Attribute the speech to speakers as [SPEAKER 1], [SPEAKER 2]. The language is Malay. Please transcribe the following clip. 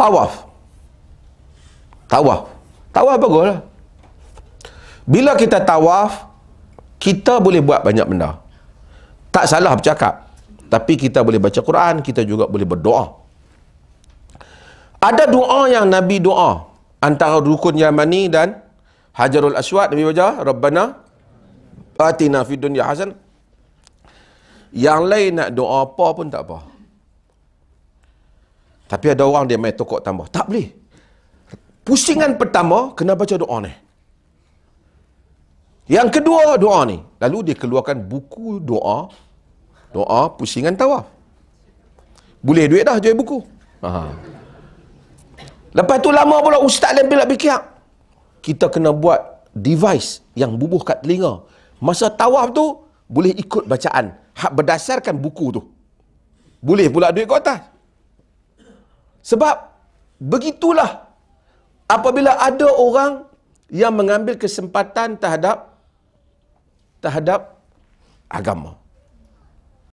[SPEAKER 1] tawaf tawaf tawaf apa bagus bila kita tawaf kita boleh buat banyak benda tak salah bercakap tapi kita boleh baca Quran kita juga boleh berdoa ada doa yang Nabi doa antara rukun Yamani dan Hajarul Aswad Nabi baca Rabbana atina fid dunya hasan yang lain nak doa apa pun tak apa tapi ada orang dia main tokok tambah. Tak boleh. Pusingan pertama, kena baca doa ni. Yang kedua, doa ni. Lalu dia keluarkan buku doa. Doa pusingan tawaf. Boleh duit dah jual buku. Aha. Lepas tu lama pula ustaz dan bila bikiak. Kita kena buat device yang bubuh kat telinga. Masa tawaf tu, boleh ikut bacaan. Hak berdasarkan buku tu. Boleh pula duit kau atas. Sebab begitulah apabila ada orang yang mengambil kesempatan terhadap terhadap agama.